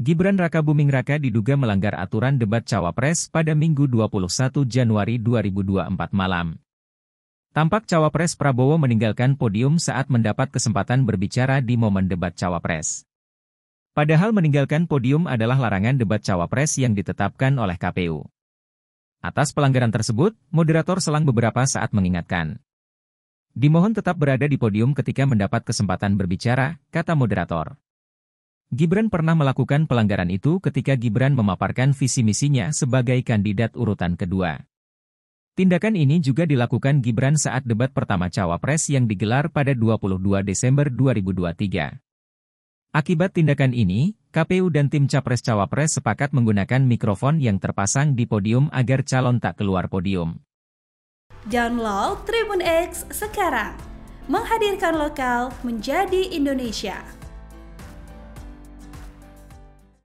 Gibran Raka Buming Raka diduga melanggar aturan debat cawapres pada Minggu 21 Januari 2024 malam. Tampak cawapres Prabowo meninggalkan podium saat mendapat kesempatan berbicara di momen debat cawapres. Padahal meninggalkan podium adalah larangan debat cawapres yang ditetapkan oleh KPU. Atas pelanggaran tersebut, moderator selang beberapa saat mengingatkan. Dimohon tetap berada di podium ketika mendapat kesempatan berbicara, kata moderator. Gibran pernah melakukan pelanggaran itu ketika Gibran memaparkan visi misinya sebagai kandidat urutan kedua. Tindakan ini juga dilakukan Gibran saat debat pertama Cawapres yang digelar pada 22 Desember 2023. Akibat tindakan ini, KPU dan tim Capres Cawapres sepakat menggunakan mikrofon yang terpasang di podium agar calon tak keluar podium. Download Tribun X sekarang, menghadirkan lokal menjadi Indonesia.